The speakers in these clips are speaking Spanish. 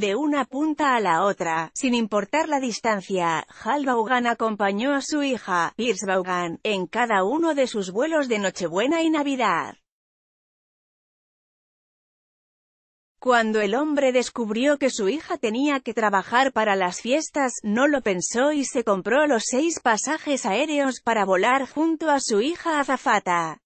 de una punta a la otra, sin importar la distancia. Hal acompañó a su hija, Pierce en cada uno de sus vuelos de Nochebuena y Navidad. Cuando el hombre descubrió que su hija tenía que trabajar para las fiestas, no lo pensó y se compró los seis pasajes aéreos para volar junto a su hija azafata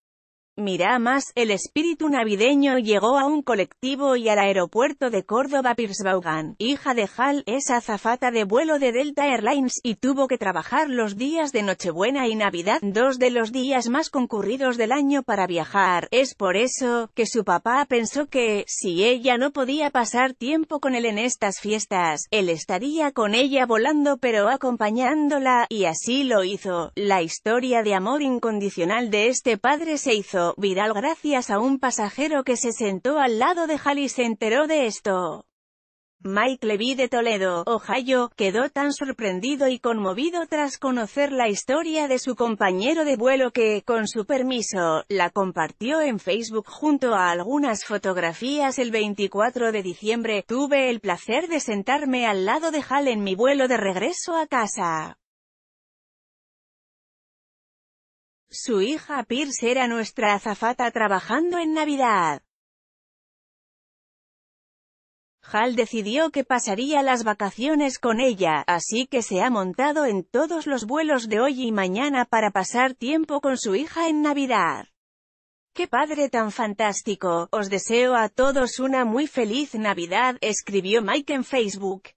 más, el espíritu navideño llegó a un colectivo y al aeropuerto de Córdoba Pirsbaughan. hija de Hal, es azafata de vuelo de Delta Airlines, y tuvo que trabajar los días de Nochebuena y Navidad, dos de los días más concurridos del año para viajar. Es por eso, que su papá pensó que, si ella no podía pasar tiempo con él en estas fiestas, él estaría con ella volando pero acompañándola, y así lo hizo. La historia de amor incondicional de este padre se hizo viral gracias a un pasajero que se sentó al lado de y se enteró de esto. Mike Levy de Toledo, Ohio, quedó tan sorprendido y conmovido tras conocer la historia de su compañero de vuelo que, con su permiso, la compartió en Facebook junto a algunas fotografías el 24 de diciembre. Tuve el placer de sentarme al lado de Hal en mi vuelo de regreso a casa. Su hija Pierce era nuestra azafata trabajando en Navidad. Hal decidió que pasaría las vacaciones con ella, así que se ha montado en todos los vuelos de hoy y mañana para pasar tiempo con su hija en Navidad. ¡Qué padre tan fantástico! Os deseo a todos una muy feliz Navidad, escribió Mike en Facebook.